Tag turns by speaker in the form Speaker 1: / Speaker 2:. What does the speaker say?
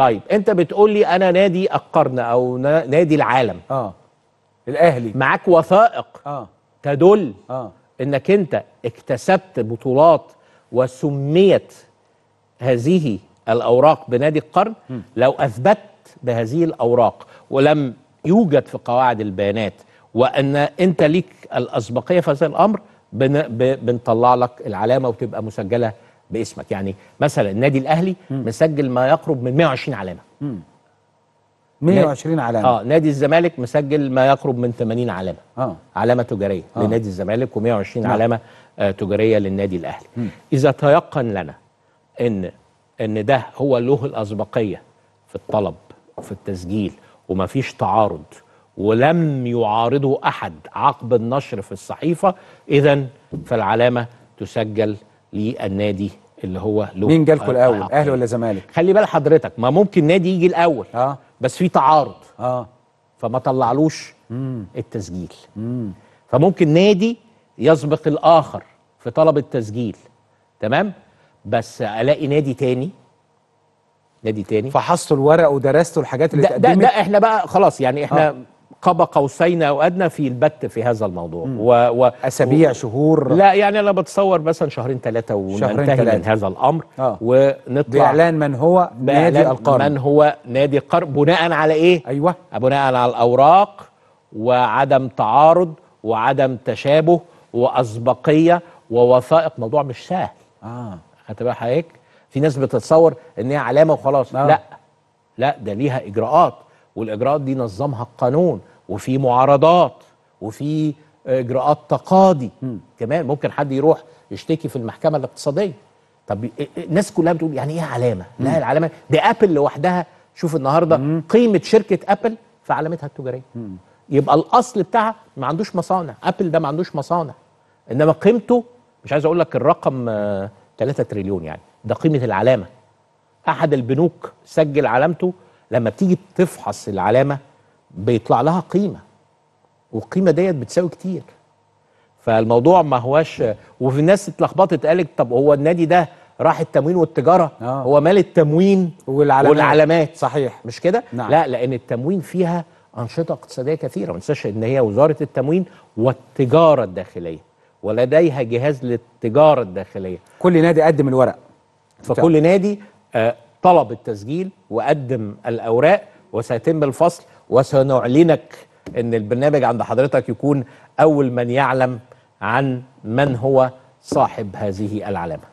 Speaker 1: طيب انت بتقول لي انا نادي القرن او نادي العالم اه الاهلي معاك وثائق اه تدل اه انك انت اكتسبت بطولات وسميت هذه الاوراق بنادي القرن م. لو اثبت بهذه الاوراق ولم يوجد في قواعد البيانات وان انت ليك الاسبقيه في هذا الامر بنطلع لك العلامه وتبقى مسجله باسمك يعني مثلا النادي الاهلي م. مسجل ما يقرب من 120 علامه م. 120 علامه اه نادي الزمالك مسجل ما يقرب من 80 علامه اه علامه تجاريه آه. لنادي الزمالك و120 نعم. علامه آه تجاريه للنادي الاهلي م. اذا تيقن لنا ان ان ده هو له الاسبقيه في الطلب في التسجيل وما فيش تعارض ولم يعارضه احد عقب النشر في الصحيفه اذا فالعلامه تسجل للنادي اللي هو له مين جالكوا الاول اهلي ولا زمالك خلي بال حضرتك ما ممكن نادي يجي الاول اه بس في تعارض اه فما طلعلوش مم. التسجيل مم. فممكن نادي يسبق الاخر في طلب التسجيل تمام بس الاقي نادي تاني نادي تاني فحصتوا الورق ودرستوا الحاجات اللي ده, ده, ده احنا بقى خلاص يعني احنا آه. قاب قوسين او ادنى في البت في هذا الموضوع و و اسابيع و شهور لا يعني انا بتصور مثلا شهرين ثلاثه وننتهي من هذا الامر آه. ونطلع باعلان من هو نادي القرن من هو نادي القرن بناء على ايه؟ ايوه بناء على الاوراق وعدم تعارض وعدم تشابه واسبقيه ووثائق موضوع مش سهل اه خدت بقى حضرتك؟ في ناس بتتصور ان هي علامه وخلاص آه. لا لا ده ليها اجراءات والاجراءات دي نظمها القانون وفي معارضات وفي اجراءات تقاضي م. كمان ممكن حد يروح يشتكي في المحكمه الاقتصاديه طب إيه، إيه، الناس كلها بتقول يعني ايه علامه لا العلامه دي ابل لوحدها شوف النهارده م. قيمه شركه ابل في علامتها التجاريه م. يبقى الاصل بتاعها ما عندوش مصانع ابل ده ما عندوش مصانع انما قيمته مش عايز اقول لك الرقم 3 آه، تريليون يعني ده قيمه العلامه احد البنوك سجل علامته لما بتيجي تفحص العلامه بيطلع لها قيمه والقيمه ديت بتساوي كتير فالموضوع ما هواش وفي ناس اتلخبطت قالت طب هو النادي ده راح التموين والتجاره آه. هو مال التموين والعلامات, والعلامات. صحيح مش كده نعم. لا لان التموين فيها انشطه اقتصاديه كثيره ما تنساش ان هي وزاره التموين والتجاره الداخليه ولديها جهاز للتجاره الداخليه كل نادي قدم الورق فكل نادي آه طلب التسجيل وقدم الاوراق وسيتم الفصل وسنعلنك ان البرنامج عند حضرتك يكون اول من يعلم عن من هو صاحب هذه العلامه